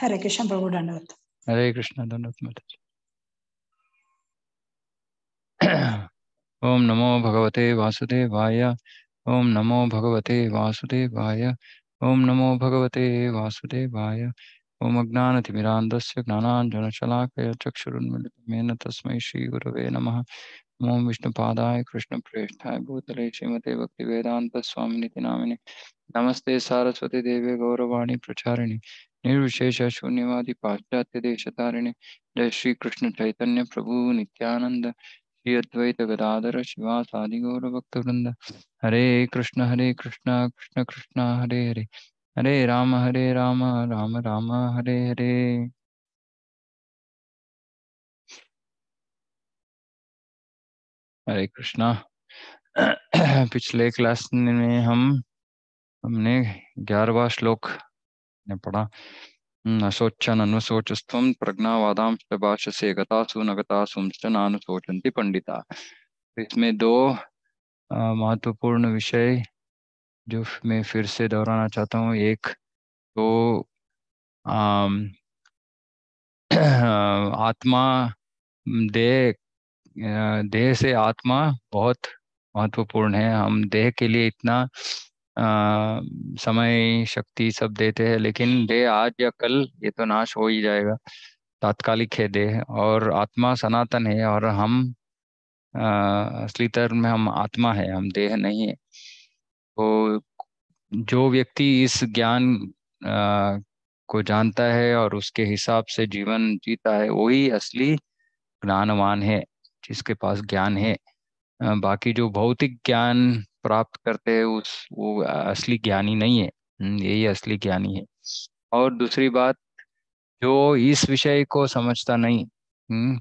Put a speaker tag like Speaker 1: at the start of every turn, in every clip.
Speaker 1: हरे कृष्ण प्रभु धन्यवाद हरे कृष्ण धन्यवाद ओम नमो भगवते वासुदेवाय ओम नमो भगवते वासुदेवाय ओम नमो भगवते वासुदेवाय ओम अज्ञानतिमिरान्दस्य ज्ञानाञ्जनशलाकय चक्षुरुन्मिलितमेन तस्मै श्रीगुरवे नमः ओम विष्णुपादाय कृष्णप्रेष्ठाय भूतले श्रीमते भक्तिवेदान्तस्वामिनिति नामिने नमस्ते सारस्वती देवे गौरवाणी प्रचारिणी निर्विशेष शून्यवादी पाश्चात्य देश तारिणे जय श्री कृष्ण चैतन्य प्रभु नित्यानंद श्री अद्वैत गदाधर शिवासादि गौर भक्त वृंद हरे कृष्ण हरे कृष्ण कृष्ण कृष्ण हरे हरे हरे राम हरे राम राम राम हरे हरे हरे कृष्णा पिछले क्लास में हम हमने ग्यारहवा श्लोक ने पढ़ा अशोचन अनुशोचस्व प्रज्ञावादाम शबाश से गतासु नगतासुम च नानुशोचंती पंडिता तो इसमें दो महत्वपूर्ण विषय जो मैं फिर से दोहराना चाहता हूँ एक तो आत्मा देह देह से आत्मा बहुत महत्वपूर्ण है हम देह के लिए इतना आ, समय शक्ति सब देते हैं लेकिन देह आज या कल ये तो नाश हो ही जाएगा तात्कालिक है देह और आत्मा सनातन है और हम असली तरह में हम आत्मा है हम देह नहीं है तो जो व्यक्ति इस ज्ञान को जानता है और उसके हिसाब से जीवन जीता है वही असली ज्ञानवान है जिसके पास ज्ञान है बाकी जो भौतिक ज्ञान प्राप्त करते हैं उस वो असली ज्ञानी नहीं है हम्म, यही असली ज्ञानी है और दूसरी बात जो इस विषय को समझता नहीं आ, हम्म,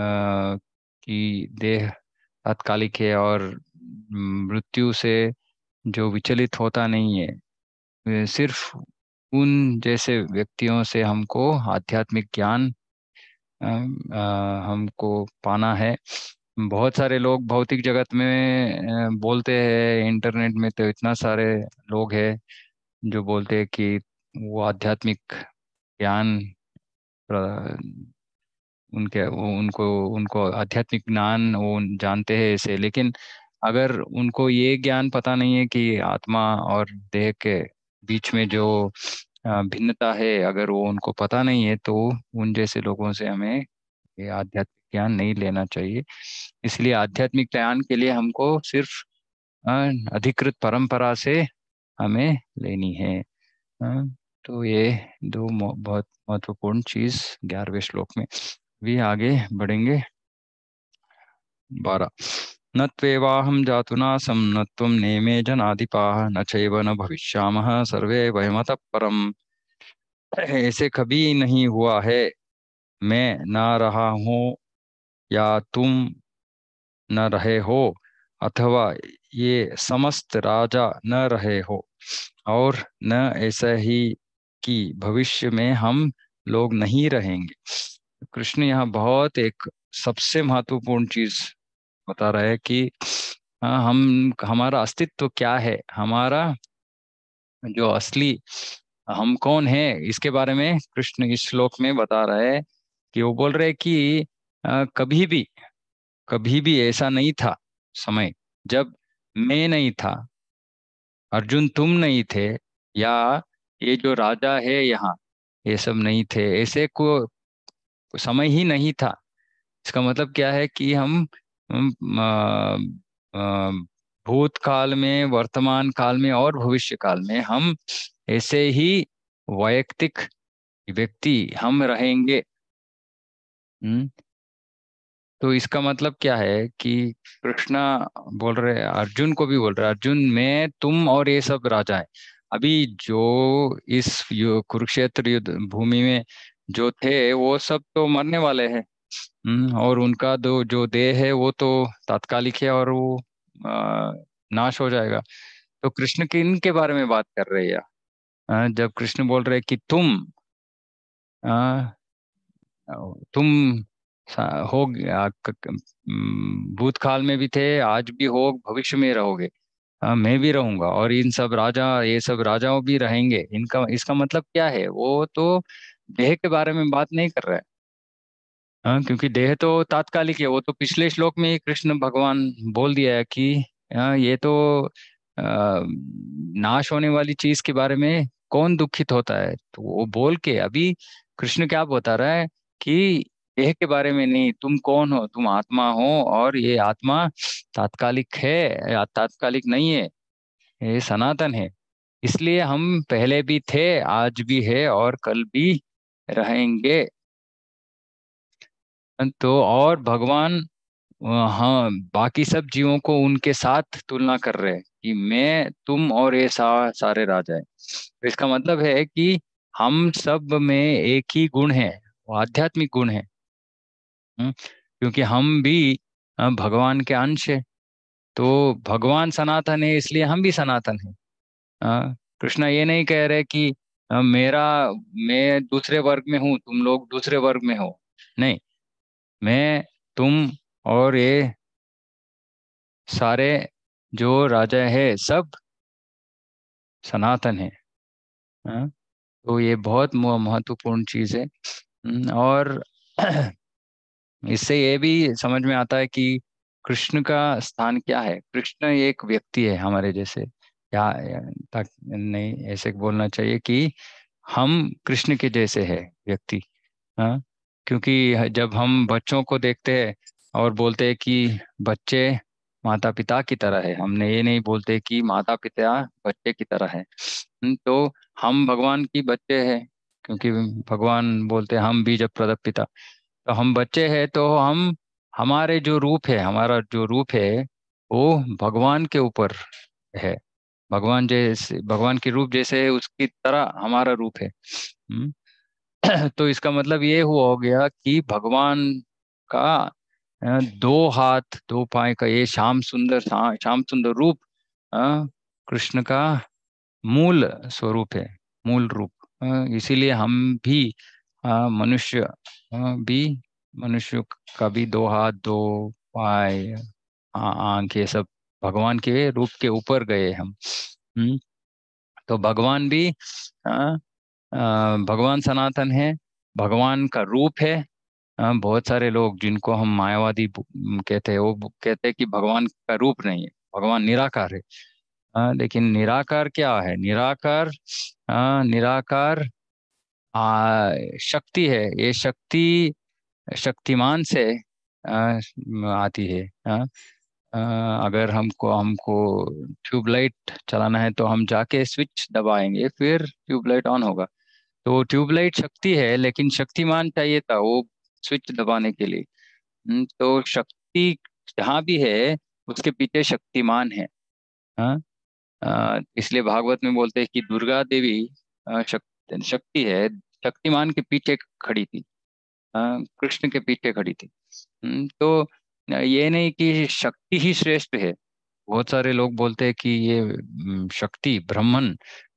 Speaker 1: आ, कि देह तात्कालिक है और मृत्यु से जो विचलित होता नहीं है सिर्फ उन जैसे व्यक्तियों से हमको आध्यात्मिक ज्ञान हमको पाना है बहुत सारे लोग भौतिक जगत में बोलते हैं इंटरनेट में तो इतना सारे लोग हैं जो बोलते हैं कि वो आध्यात्मिक ज्ञान उनके उनको उनको आध्यात्मिक ज्ञान वो जानते हैं इसे लेकिन अगर उनको ये ज्ञान पता नहीं है कि आत्मा और देह के बीच में जो भिन्नता है अगर वो उनको पता नहीं है तो उन जैसे लोगों से हमें ये आध्यात्मिक ज्ञान नहीं लेना चाहिए इसलिए आध्यात्मिक ज्ञान के लिए हमको सिर्फ अधिकृत परंपरा से हमें लेनी है तो ये दो बहुत महत्वपूर्ण चीज ग्यारहवें श्लोक में भी आगे बढ़ेंगे बारह नत्वेवाहं जातुनासं न त्वं नेमे जनाधिपाः न चैव न भविष्यामः सर्वे वयमत परम ऐसे कभी नहीं हुआ है मैं ना रहा हूँ या तुम न रहे हो अथवा ये समस्त राजा न रहे हो और न ऐसा ही कि भविष्य में हम लोग नहीं रहेंगे कृष्ण यहाँ बहुत एक सबसे महत्वपूर्ण चीज बता रहे हैं कि हम हमारा अस्तित्व क्या है हमारा जो असली हम कौन है इसके बारे में कृष्ण इस श्लोक में बता रहे हैं कि वो बोल रहे कि कभी भी कभी भी ऐसा नहीं था समय जब मैं नहीं था अर्जुन तुम नहीं थे या ये जो राजा है यहाँ ये सब नहीं थे ऐसे को समय ही नहीं था इसका मतलब क्या है कि हम भूतकाल में वर्तमान काल में और भविष्य काल में हम ऐसे ही वैयक्तिक व्यक्ति हम रहेंगे हम्म? तो इसका मतलब क्या है कि कृष्णा बोल रहे अर्जुन को भी बोल रहे अर्जुन मैं तुम और ये सब राजा है अभी जो इस कुरुक्षेत्र युद्ध भूमि में जो थे वो सब तो मरने वाले हैं हम्म, और उनका दो जो देह है वो तो तात्कालिक है और वो आ, नाश हो जाएगा तो कृष्ण किन के बारे में बात कर रहे हैं जब कृष्ण बोल रहे कि तुम आ, तुम हो भूतकाल में भी थे आज भी हो भविष्य में रहोगे हाँ, मैं भी रहूंगा और इन सब राजा ये सब राजाओं भी रहेंगे इनका इसका मतलब क्या है वो तो देह के बारे में बात नहीं कर रहे हैं हाँ, क्योंकि देह तो तात्कालिक है वो तो पिछले श्लोक में कृष्ण भगवान बोल दिया है कि आ, हाँ, ये तो आ, नाश होने वाली चीज के बारे में कौन दुखित होता है तो वो बोल के अभी कृष्ण क्या बता रहा है कि देह के बारे में नहीं तुम कौन हो तुम आत्मा हो और ये आत्मा तात्कालिक है तात्कालिक नहीं है ये सनातन है इसलिए हम पहले भी थे आज भी है और कल भी रहेंगे तो और भगवान हाँ बाकी सब जीवों को उनके साथ तुलना कर रहे हैं कि मैं तुम और ये सा, सारे राजा है तो इसका मतलब है कि हम सब में एक ही गुण है वो आध्यात्मिक गुण है हम्म, क्योंकि हम भी भगवान के अंश है तो भगवान सनातन है इसलिए हम भी सनातन है कृष्णा ये नहीं कह रहे कि मेरा मैं दूसरे वर्ग में हूँ तुम लोग दूसरे वर्ग में हो नहीं मैं तुम और ये सारे जो राजा है सब सनातन है तो ये बहुत महत्वपूर्ण चीज है हम्म, और इससे ये भी समझ में आता है कि कृष्ण का स्थान क्या है कृष्ण एक व्यक्ति है हमारे जैसे या तक नहीं ऐसे बोलना चाहिए कि हम कृष्ण के जैसे है व्यक्ति हाँ क्योंकि जब हम बच्चों को देखते हैं और बोलते हैं कि बच्चे माता पिता की तरह है हमने ये नहीं बोलते कि माता पिता बच्चे की तरह है हम्म, तो हम भगवान की बच्चे हैं क्योंकि भगवान बोलते हैं हम बीज प्रदप पिता तो हम बच्चे हैं तो हम हमारे जो रूप है हमारा जो रूप है वो भगवान के ऊपर है भगवान जैसे भगवान के रूप जैसे है उसकी तरह हमारा रूप है हम्म। तो इसका मतलब ये हुआ हो गया कि भगवान का दो हाथ दो पाए का ये श्याम सुंदर श्याम सुंदर रूप कृष्ण का मूल स्वरूप है मूल रूप इसीलिए हम भी मनुष्य भी मनुष्य का भी दो हाथ दो पाए आंख ये सब भगवान के रूप के ऊपर गए हम हम्म तो भगवान भी भगवान सनातन है भगवान का रूप है बहुत सारे लोग जिनको हम मायावादी कहते हैं वो कहते हैं कि भगवान का रूप नहीं है भगवान निराकार है लेकिन निराकार क्या है निराकार निराकार आ, शक्ति है ये शक्ति शक्तिमान से आ, आती है आ, अगर हमको हमको ट्यूबलाइट चलाना है तो हम जाके स्विच दबाएंगे फिर ट्यूबलाइट ऑन होगा तो ट्यूबलाइट शक्ति है लेकिन शक्तिमान चाहिए था वो स्विच दबाने के लिए हम्म, तो शक्ति जहाँ भी है उसके पीछे शक्तिमान है हाँ। इसलिए भागवत में बोलते हैं कि दुर्गा देवी शक्ति शक्ति है शक्तिमान के पीछे खड़ी थी कृष्ण के पीछे खड़ी थी हम्म, तो ये नहीं कि शक्ति ही श्रेष्ठ है बहुत सारे लोग बोलते हैं कि ये शक्ति ब्राह्मण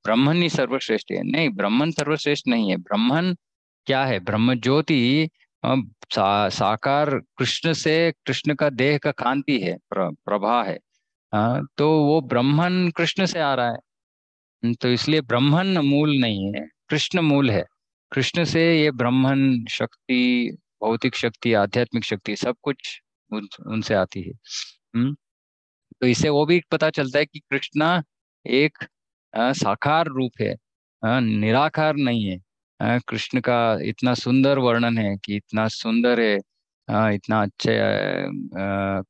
Speaker 1: ब्राह्मण ही सर्वश्रेष्ठ है नहीं ब्राह्मण सर्वश्रेष्ठ नहीं है ब्राह्मण क्या है ब्रह्म ज्योति सा, साकार कृष्ण से कृष्ण का देह का कांति है प्र, प्रभा है आ, तो वो ब्राह्मण कृष्ण से आ रहा है हम्म, तो इसलिए ब्राह्मण मूल नहीं है कृष्ण मूल है कृष्ण से ये ब्राह्मण शक्ति भौतिक शक्ति आध्यात्मिक शक्ति सब कुछ उन, उनसे आती है हुँ? हम्म? तो इससे वो भी पता चलता है कि कृष्णा एक साकार रूप है निराकार नहीं है कृष्ण का इतना सुंदर वर्णन है कि इतना सुंदर है इतना अच्छे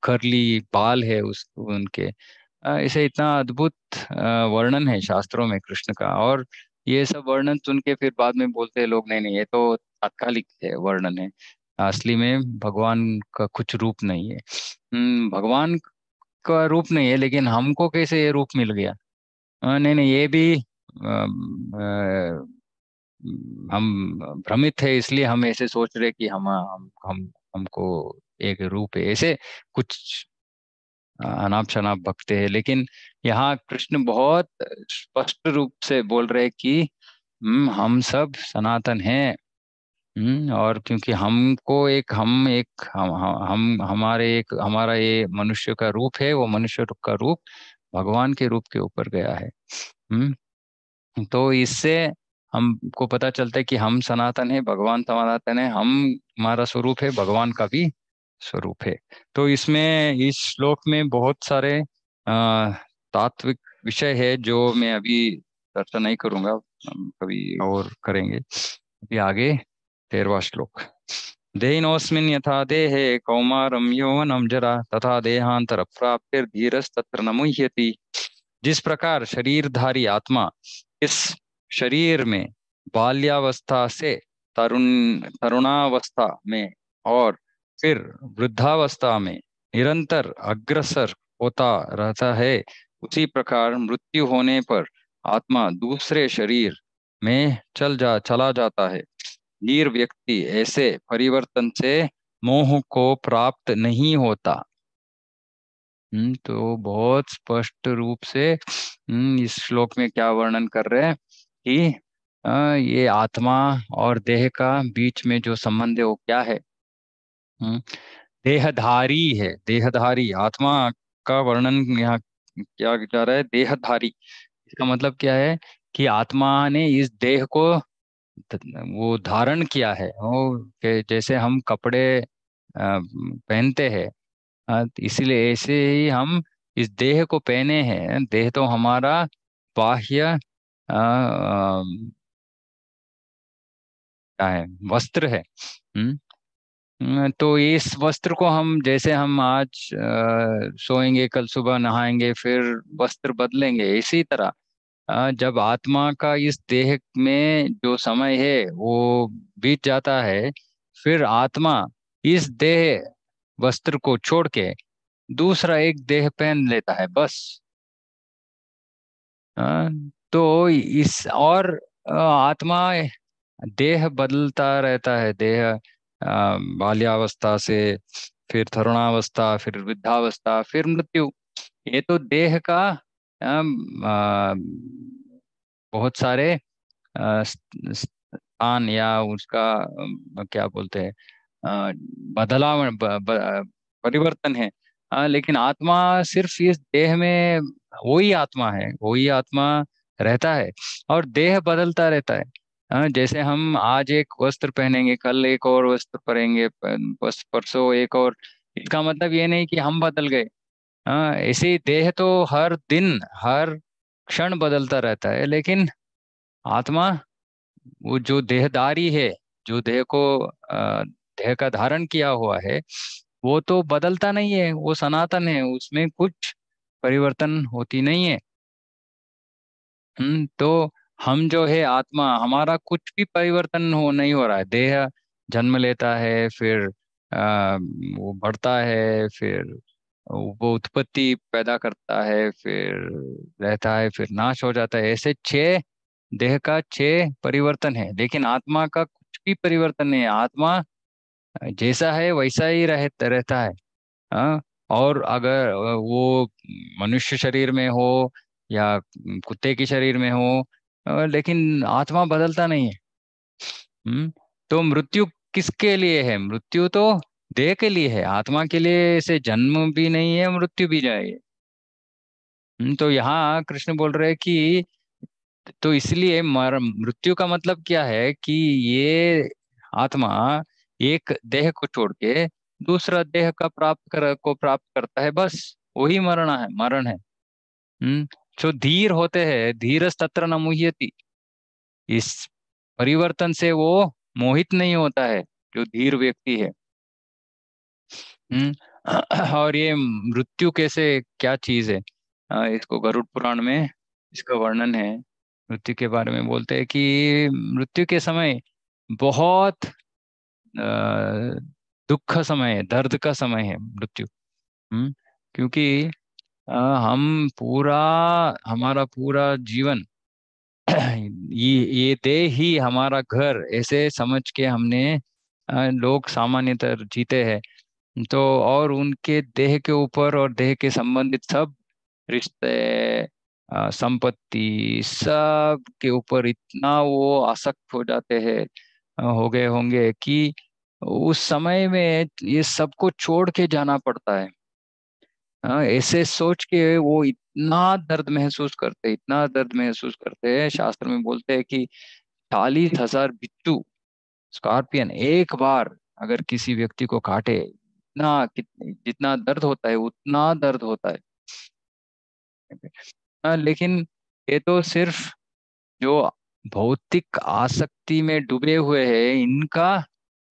Speaker 1: करली बाल है उस उनके इसे इतना अद्भुत वर्णन है शास्त्रों में कृष्ण का और ये सब वर्णन सुन के फिर बाद में बोलते हैं लोग नहीं नहीं ये तो तात्कालिक है वर्णन है असली में भगवान का कुछ रूप नहीं है हम्म, भगवान का रूप नहीं है लेकिन हमको कैसे ये रूप मिल गया नहीं नहीं ये भी आ, आ, हम भ्रमित है इसलिए हम ऐसे सोच रहे कि हम हम हम हमको एक रूप है ऐसे कुछ अनाप शनाप भगते है लेकिन यहाँ कृष्ण बहुत स्पष्ट रूप से बोल रहे कि हम्म, हम सब सनातन हैं हम्म, और क्योंकि हमको एक हम एक हम हम हमारे एक हमारा ये मनुष्य का रूप है वो मनुष्य का रूप भगवान के रूप के ऊपर गया है हम्म तो इससे हमको पता चलता है कि हम सनातन है भगवान सनातन है हम हमारा स्वरूप है भगवान का भी स्वरूप है तो इसमें इस श्लोक में बहुत सारे तात्विक विषय है जो मैं अभी चर्चा नहीं करूंगा कभी और करेंगे अभी आगे तेरवा श्लोक देहिनोस्मिन् यथा देहे कौमारम यौवनम जरा तथा देहांतर धीरस तत्र नमुह्यति जिस प्रकार शरीरधारी आत्मा इस शरीर में बाल्यावस्था से तरुण तरुणावस्था में और फिर वृद्धावस्था में निरंतर अग्रसर होता रहता है उसी प्रकार मृत्यु होने पर आत्मा दूसरे शरीर में चल जा चला जाता है नीर व्यक्ति ऐसे परिवर्तन से मोह को प्राप्त नहीं होता हम्म, तो बहुत स्पष्ट रूप से हम्म, इस श्लोक में क्या वर्णन कर रहे हैं कि ये आत्मा और देह का बीच में जो संबंध है वो क्या है हम्म। देहधारी है देहधारी आत्मा का वर्णन यहाँ क्या जा रहा है देहधारी इसका मतलब क्या है कि आत्मा ने इस देह को वो धारण किया है वो जैसे हम कपड़े पहनते हैं इसलिए ऐसे ही हम इस देह को पहने हैं देह तो हमारा बाह्य क्या है वस्त्र है हुँ? हम्म। हम्म, तो इस वस्त्र को हम जैसे हम आज सोएंगे कल सुबह नहाएंगे फिर वस्त्र बदलेंगे इसी तरह जब आत्मा का इस देह में जो समय है वो बीत जाता है फिर आत्मा इस देह वस्त्र को छोड़ के दूसरा एक देह पहन लेता है बस तो इस और आत्मा देह बदलता रहता है देह बाल्यावस्था से फिर तरुणावस्था फिर वृद्धावस्था फिर मृत्यु ये तो देह का बहुत सारे स्थान या उसका क्या बोलते हैं बदलाव परिवर्तन है लेकिन आत्मा सिर्फ इस देह में वही आत्मा है वही आत्मा रहता है और देह बदलता रहता है हाँ, जैसे हम आज एक वस्त्र पहनेंगे कल एक और वस्त्र पहनेंगे परसों एक और इसका मतलब ये नहीं कि हम बदल गए हाँ देह तो हर दिन हर क्षण बदलता रहता है लेकिन आत्मा वो जो देहदारी है जो देह को देह का धारण किया हुआ है वो तो बदलता नहीं है वो सनातन है उसमें कुछ परिवर्तन होती नहीं है हम्म, तो हम जो है आत्मा हमारा कुछ भी परिवर्तन हो नहीं हो रहा है देह जन्म लेता है फिर आ, वो बढ़ता है फिर वो उत्पत्ति पैदा करता है फिर रहता है फिर नाश हो जाता है ऐसे छह देह का छह परिवर्तन है लेकिन आत्मा का कुछ भी परिवर्तन नहीं है आत्मा जैसा है वैसा ही रह, रहता है आ? और अगर वो मनुष्य शरीर में हो या कुत्ते के शरीर में हो लेकिन आत्मा बदलता नहीं है हम्म, तो मृत्यु किसके लिए है मृत्यु तो देह के लिए है आत्मा के लिए से जन्म भी नहीं है मृत्यु भी जाए हम्म, तो यहाँ कृष्ण बोल रहे हैं कि तो इसलिए मृत्यु का मतलब क्या है कि ये आत्मा एक देह को छोड़ के दूसरा देह का प्राप्त कर को प्राप्त करता है बस वही मरण है मरण है हम्म, जो धीर होते हैं धीरज तत्र न इस परिवर्तन से वो मोहित नहीं होता है जो धीर व्यक्ति है हम्म, और ये मृत्यु कैसे क्या चीज है इसको गरुड़ पुराण में इसका वर्णन है मृत्यु के बारे में बोलते हैं कि मृत्यु के समय बहुत दुख का समय है दर्द का समय है मृत्यु हम्म, क्योंकि हम पूरा हमारा पूरा जीवन ये ये देह ही हमारा घर ऐसे समझ के हमने लोग सामान्यतः जीते हैं तो और उनके देह के ऊपर और देह के संबंधित सब रिश्ते संपत्ति सब के ऊपर इतना वो आसक्त हो जाते हैं हो गए होंगे कि उस समय में ये सबको छोड़ के जाना पड़ता है हाँ, ऐसे सोच के वो इतना दर्द महसूस करते इतना दर्द महसूस करते हैं शास्त्र में बोलते हैं कि चालीस हजार बिट्टू स्कॉर्पियन एक बार अगर किसी व्यक्ति को काटे इतना जितना दर्द होता है उतना दर्द होता है आ, हाँ, लेकिन ये तो सिर्फ जो भौतिक आसक्ति में डूबे हुए हैं इनका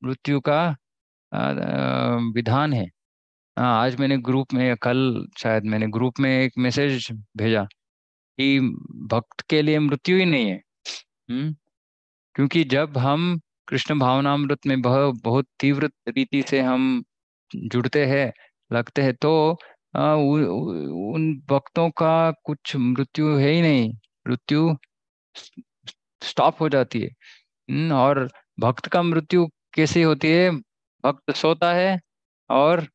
Speaker 1: मृत्यु का विधान है हाँ आज मैंने ग्रुप में कल शायद मैंने ग्रुप में एक मैसेज भेजा कि भक्त के लिए मृत्यु ही नहीं है हम्म क्योंकि जब हम कृष्ण भावनामृत में बहुत बहुत तीव्र रीति से हम जुड़ते हैं लगते हैं तो आ, उ, उ, उन भक्तों का कुछ मृत्यु है ही नहीं मृत्यु स्टॉप हो जाती है न? और भक्त का मृत्यु कैसी होती है भक्त सोता है और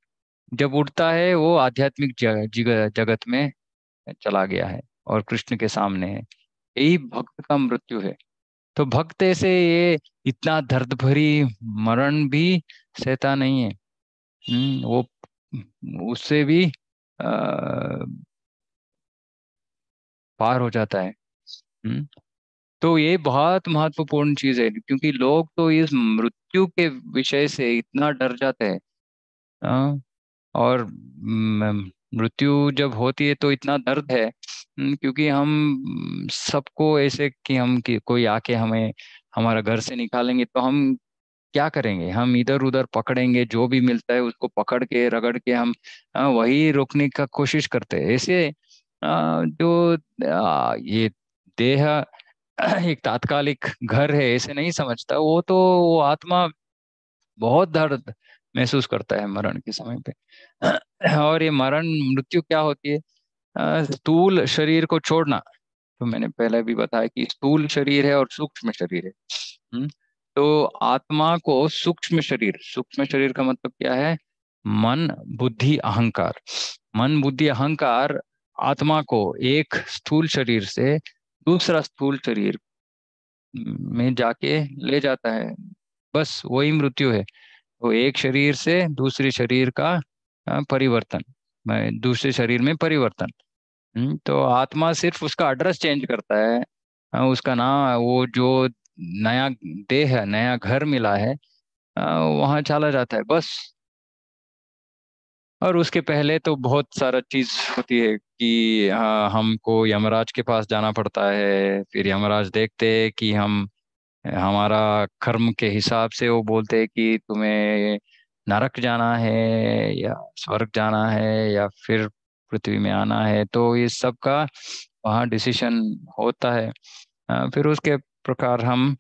Speaker 1: जब उड़ता है वो आध्यात्मिक जग, जगत में चला गया है और कृष्ण के सामने है यही भक्त का मृत्यु है तो भक्त ऐसे ये इतना दर्द भरी मरण भी सहता नहीं है हम्म, वो उससे भी आ, पार हो जाता है हम्म, तो ये बहुत महत्वपूर्ण चीज है क्योंकि लोग तो इस मृत्यु के विषय से इतना डर जाते हैं हाँ, और मृत्यु जब होती है तो इतना दर्द है क्योंकि हम सबको ऐसे कि हम कि कोई आके हमें हमारा घर से निकालेंगे तो हम क्या करेंगे हम इधर उधर पकड़ेंगे जो भी मिलता है उसको पकड़ के रगड़ के हम वही रोकने का कोशिश करते हैं ऐसे जो ये देह एक तात्कालिक घर है ऐसे नहीं समझता वो तो वो आत्मा बहुत दर्द महसूस करता है मरण के समय पे और ये मरण मृत्यु क्या होती है स्थूल शरीर को छोड़ना तो मैंने पहले भी बताया कि स्थूल शरीर है और सूक्ष्म शरीर है हम्म, तो आत्मा को सूक्ष्म शरीर सूक्ष्म शरीर का मतलब क्या है मन बुद्धि अहंकार मन बुद्धि अहंकार आत्मा को एक स्थूल शरीर से दूसरा स्थूल शरीर में जाके ले जाता है बस वही मृत्यु है वो तो एक शरीर से दूसरे शरीर का परिवर्तन दूसरे शरीर में परिवर्तन हम्म, तो आत्मा सिर्फ उसका एड्रेस चेंज करता है उसका नाम वो जो नया देह है नया घर मिला है वहां चला जाता है बस और उसके पहले तो बहुत सारा चीज़ होती है कि हमको यमराज के पास जाना पड़ता है फिर यमराज देखते हैं कि हम हमारा कर्म के हिसाब से वो बोलते हैं कि तुम्हें नरक जाना है या स्वर्ग जाना है या फिर पृथ्वी में आना है तो ये सब का वहाँ डिसीशन होता है फिर उसके प्रकार हम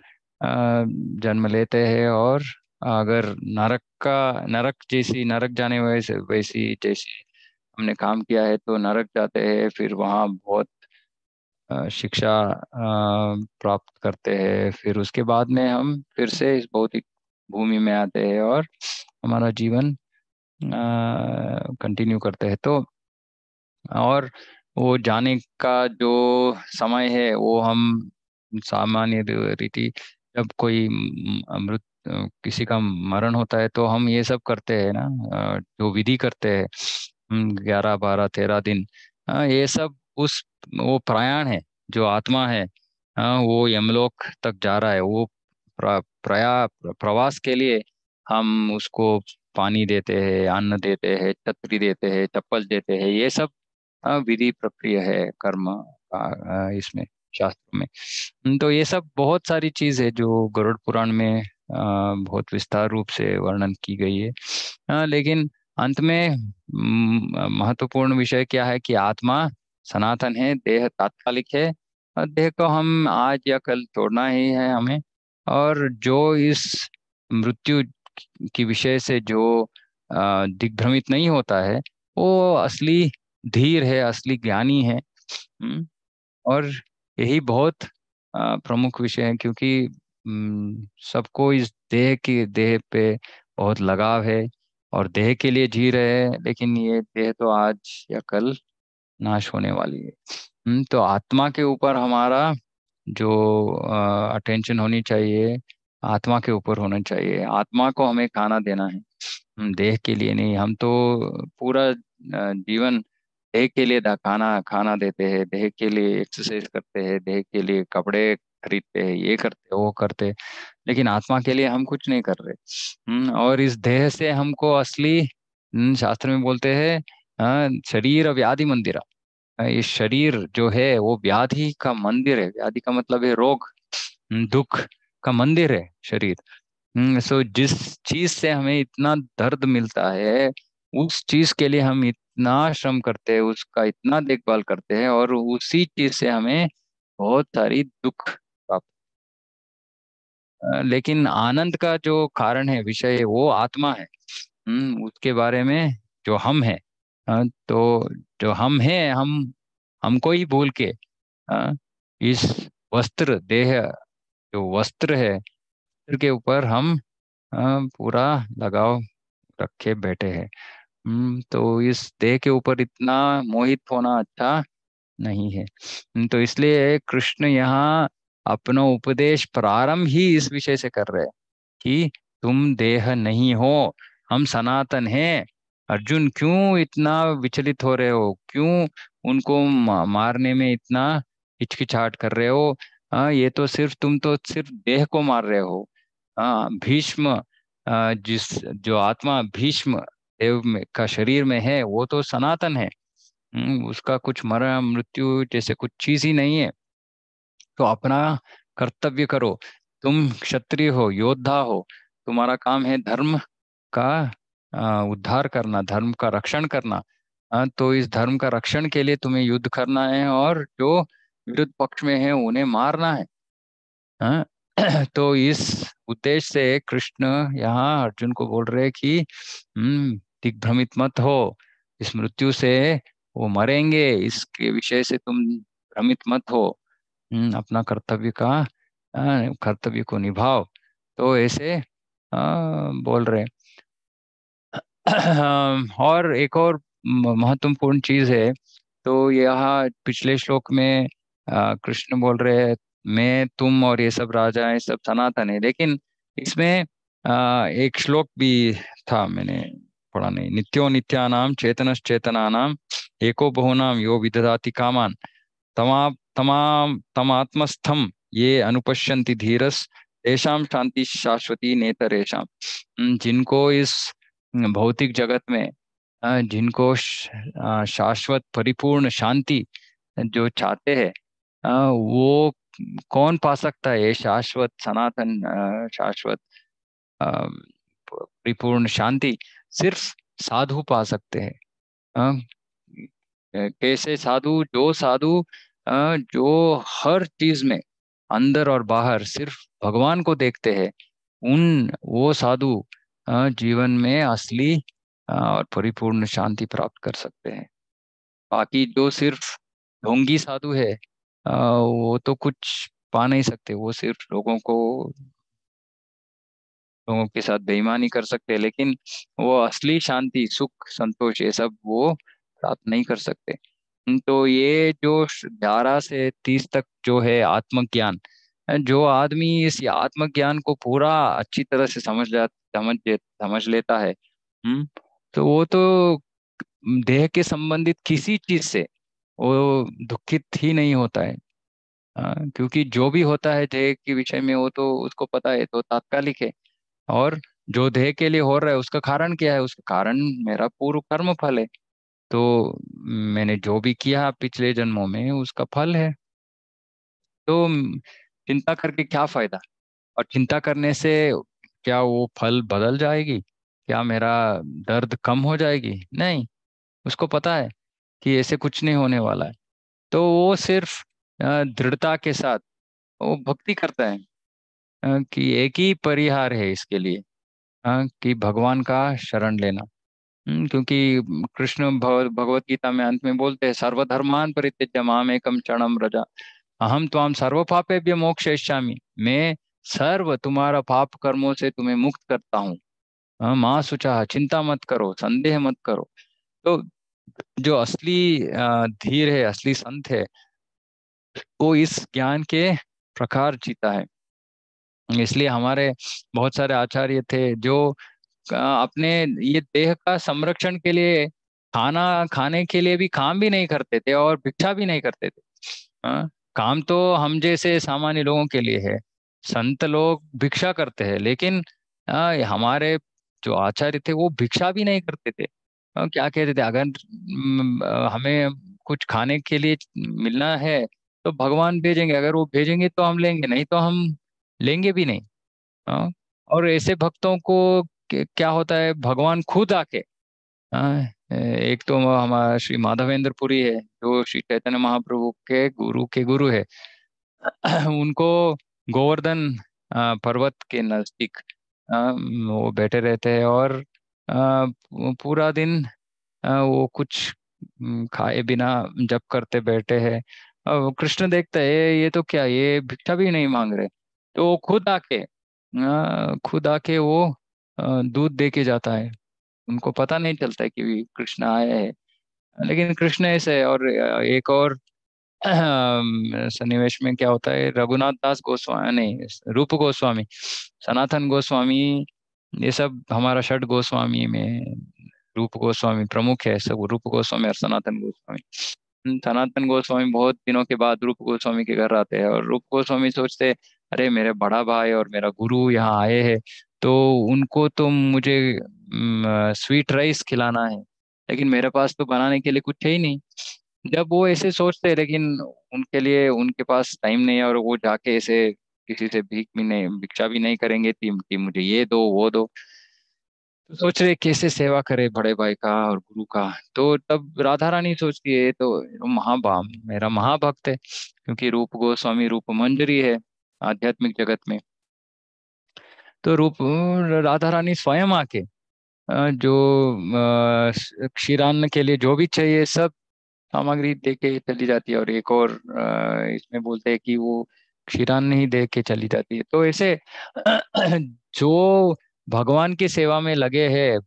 Speaker 1: जन्म लेते हैं और अगर नरक का नरक जैसी नरक जाने वैसे वैसी जैसी हमने काम किया है तो नरक जाते हैं फिर वहाँ बहुत शिक्षा प्राप्त करते हैं फिर उसके बाद में हम फिर से इस भौतिक भूमि में आते हैं और हमारा जीवन कंटिन्यू करते हैं तो और वो जाने का जो समय है वो हम सामान्य रीति जब कोई मृत किसी का मरण होता है तो हम ये सब करते हैं ना जो विधि करते हैं ग्यारह बारह तेरह दिन ये सब उस वो प्रयाण है जो आत्मा है हाँ वो यमलोक तक जा रहा है वो प्रया प्रवास के लिए हम उसको पानी देते हैं अन्न देते हैं छतरी देते हैं चप्पल देते हैं ये सब हाँ, विधि प्रक्रिया है कर्म इसमें शास्त्र में हम्म, तो ये सब बहुत सारी चीज है जो गरुड़ पुराण में बहुत विस्तार रूप से वर्णन की गई है हाँ, लेकिन अंत में हम्म, महत्वपूर्ण विषय क्या है कि आत्मा सनातन है देह तात्कालिक है और देह को हम आज या कल तोड़ना ही है हमें और जो इस मृत्यु की विषय से जो दिग्भ्रमित नहीं होता है वो असली धीर है असली ज्ञानी है हम्म, और यही बहुत प्रमुख विषय है क्योंकि हम्म, सबको इस देह के देह पे बहुत लगाव है और देह के लिए जी रहे हैं लेकिन ये देह तो आज या कल नाश होने वाली है हम्म, तो आत्मा के ऊपर हमारा जो अटेंशन होनी चाहिए आत्मा के ऊपर होना चाहिए आत्मा को हमें खाना देना है देह के लिए नहीं हम तो पूरा जीवन देह के लिए खाना खाना देते हैं देह के लिए एक्सरसाइज करते हैं देह के लिए कपड़े खरीदते हैं ये करते वो करते लेकिन आत्मा के लिए हम कुछ नहीं कर रहे हम्म, और इस देह से हमको असली हम्म, शास्त्र में बोलते हैं हाँ, शरीर व्याधि मंदिर हाँ, ये शरीर जो है वो व्याधि का मंदिर है व्याधि का मतलब है रोग हम्म, दुख का मंदिर है शरीर हम्म, सो जिस चीज से हमें इतना दर्द मिलता है उस चीज के लिए हम इतना श्रम करते हैं उसका इतना देखभाल करते हैं और उसी चीज से हमें बहुत सारी दुख प्राप्त लेकिन आनंद का जो कारण है विषय है वो आत्मा है हम्म, उसके बारे में जो हम है हाँ, तो जो हम हैं हम हमको ही भूल के हाँ, इस वस्त्र देह जो वस्त्र है वस्त्र के ऊपर हम हाँ, पूरा लगाव रखे बैठे हैं हम्म, तो इस देह के ऊपर इतना मोहित होना अच्छा नहीं है हम्म, तो इसलिए कृष्ण यहाँ अपना उपदेश प्रारंभ ही इस विषय से कर रहे हैं कि तुम देह नहीं हो हम सनातन हैं अर्जुन क्यों इतना विचलित हो रहे हो क्यों उनको मारने में इतना हिचकिचाहट कर रहे हो आ, हाँ, ये तो सिर्फ तुम तो सिर्फ देह को मार रहे हो आ, हाँ, भीष्म आ, जिस जो आत्मा भीष्म देव में का शरीर में है वो तो सनातन है हम्म, उसका कुछ मरण मृत्यु जैसे कुछ चीज ही नहीं है तो अपना कर्तव्य करो तुम क्षत्रिय हो योद्धा हो तुम्हारा काम है धर्म का उद्धार करना धर्म का रक्षण करना तो इस धर्म का रक्षण के लिए तुम्हें युद्ध करना है और जो विरुद्ध पक्ष में है उन्हें मारना है तो इस उद्देश्य से कृष्ण यहाँ अर्जुन को बोल रहे कि हम्म, दिग्भ्रमित मत हो इस मृत्यु से वो मरेंगे इसके विषय से तुम भ्रमित मत हो हम्म, अपना कर्तव्य का कर्तव्य को निभाओ तो ऐसे बोल रहे और एक और महत्वपूर्ण चीज है तो यह पिछले श्लोक में कृष्ण बोल रहे हैं मैं तुम और ये सब राजा ये सब सनातन है लेकिन इसमें एक श्लोक भी था मैंने पढ़ा नहीं नित्यो नित्यानाम नाम एको बहुनाम यो विदधाति कामान तमा तमाम तमात्मस्थम ये अनुपश्यंति धीरस तेषाम शांति शाश्वती नेतर नेतरेशा जिनको इस भौतिक जगत में जिनको शाश्वत परिपूर्ण शांति जो चाहते हैं वो कौन पा सकता है शाश्वत सनातन शाश्वत परिपूर्ण शांति सिर्फ साधु पा सकते हैं कैसे साधु जो साधु जो हर चीज में अंदर और बाहर सिर्फ भगवान को देखते हैं उन वो साधु जीवन में असली और परिपूर्ण शांति प्राप्त कर सकते हैं बाकी जो सिर्फ ढोंगी साधु है वो तो कुछ पा नहीं सकते वो सिर्फ लोगों को लोगों के साथ बेईमानी कर सकते लेकिन वो असली शांति सुख संतोष ये सब वो प्राप्त नहीं कर सकते तो ये जो ग्यारह से तीस तक जो है आत्मज्ञान जो आदमी इस आत्मज्ञान को पूरा अच्छी तरह से समझ जा समझ समझ लेता है हम्म तो वो तो देह के संबंधित किसी चीज से वो दुखित ही नहीं होता है आ, क्योंकि जो भी होता है देह के विषय में वो तो उसको पता है तो तात्कालिक है और जो देह के लिए हो रहा है उसका कारण क्या है उसका कारण मेरा पूर्व कर्म फल है तो मैंने जो भी किया पिछले जन्मों में उसका फल है तो चिंता करके क्या फायदा और चिंता करने से क्या वो फल बदल जाएगी क्या मेरा दर्द कम हो जाएगी नहीं उसको पता है कि ऐसे कुछ नहीं होने वाला है तो वो सिर्फ दृढ़ता के साथ वो भक्ति करता है कि एक ही परिहार है इसके लिए कि भगवान का शरण लेना क्योंकि कृष्ण भगवत गीता में अंत में बोलते हैं सर्वधर्मान परित्यज्य माम एकम चरणम रजा अहम सर्व पापे भी मोक्ष मैं सर्व तुम्हारा पाप कर्मों से तुम्हें मुक्त करता हूँ हाँ, माँ सुचा चिंता मत करो संदेह मत करो तो जो असली धीर है असली संत है वो इस ज्ञान के प्रकार जीता है इसलिए हमारे बहुत सारे आचार्य थे जो अपने ये देह का संरक्षण के लिए खाना खाने के लिए भी काम भी नहीं करते थे और भिक्षा भी नहीं करते थे आ, हाँ, काम तो हम जैसे सामान्य लोगों के लिए है संत लोग भिक्षा करते हैं लेकिन आ, हमारे जो आचार्य थे वो भिक्षा भी नहीं करते थे आ, क्या कहते थे अगर हमें कुछ खाने के लिए मिलना है तो भगवान भेजेंगे अगर वो भेजेंगे तो हम लेंगे नहीं तो हम लेंगे भी नहीं आ, और ऐसे भक्तों को क्या होता है भगवान खुद आके आ, एक तो हमारा श्री माधवेंद्र पुरी है जो श्री चैतन्य महाप्रभु के गुरु के गुरु है उनको गोवर्धन पर्वत के नज़दीक वो बैठे रहते हैं और पूरा दिन वो कुछ खाए बिना जप करते बैठे हैं अब कृष्ण देखता है ये तो क्या ये भिक्षा भी नहीं मांग रहे तो वो खुद आके खुद आके वो दूध दे के जाता है उनको पता नहीं चलता है कि कृष्ण आए हैं लेकिन कृष्ण ऐसे है और एक और सन्निवेश में क्या होता है रघुनाथ दास गोस्वामी नहीं रूप गोस्वामी सनातन गोस्वामी ये सब हमारा षट गोस्वामी में रूप गोस्वामी प्रमुख है सब रूप गोस्वामी और सनातन गोस्वामी हम्म, सनातन गोस्वामी बहुत दिनों के बाद रूप गोस्वामी के घर आते हैं और रूप गोस्वामी सोचते अरे मेरे बड़ा भाई और मेरा गुरु यहाँ आए हैं तो उनको तो मुझे स्वीट राइस खिलाना है लेकिन मेरे पास तो बनाने के लिए कुछ है ही नहीं जब वो ऐसे सोचते लेकिन उनके लिए उनके पास टाइम नहीं है और वो जाके ऐसे किसी से भीख भी नहीं भिक्षा भी नहीं करेंगे टीम टीम मुझे ये दो वो दो तो सोच रहे कैसे सेवा करे बड़े भाई का और गुरु का तो तब राधा रानी सोचती है तो महाभा मेरा महाभक्त है क्योंकि रूप गोस्वामी रूप मंजरी है आध्यात्मिक जगत में तो रूप राधा रानी स्वयं आके जो क्षीरान्न के लिए जो भी चाहिए सब सामग्री दे के चली जाती है और एक और इसमें बोलते हैं कि वो क्षीरान नहीं दे के चली जाती है तो ऐसे जो भगवान की सेवा में लगे है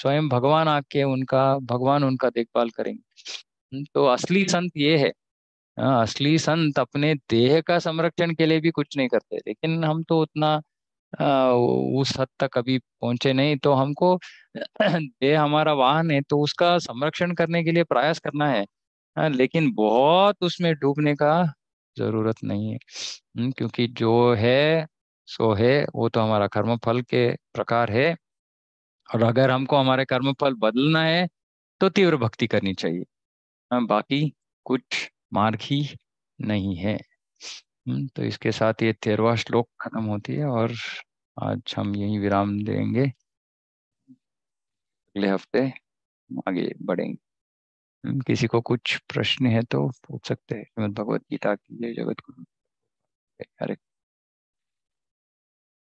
Speaker 1: स्वयं भगवान आके उनका भगवान उनका देखभाल करेंगे हम्म, तो असली संत ये है हाँ, असली संत अपने देह का संरक्षण के लिए भी कुछ नहीं करते लेकिन हम तो उतना उस हद तक अभी पहुंचे नहीं तो हमको ये हमारा वाहन है तो उसका संरक्षण करने के लिए प्रयास करना है लेकिन बहुत उसमें डूबने का जरूरत नहीं है हम्म, क्योंकि जो है सो है वो तो हमारा कर्म फल के प्रकार है और अगर हमको हमारे कर्म फल बदलना है तो तीव्र भक्ति करनी चाहिए बाकी कुछ मार्ग ही नहीं है हम्म, तो इसके साथ ये तेरवा श्लोक खत्म होती है और आज हम यही विराम देंगे अगले हफ्ते आगे बढ़ेंगे हम्म, किसी को कुछ प्रश्न है तो पूछ सकते हैं भगवत गीता की जय जगत गुरु हरे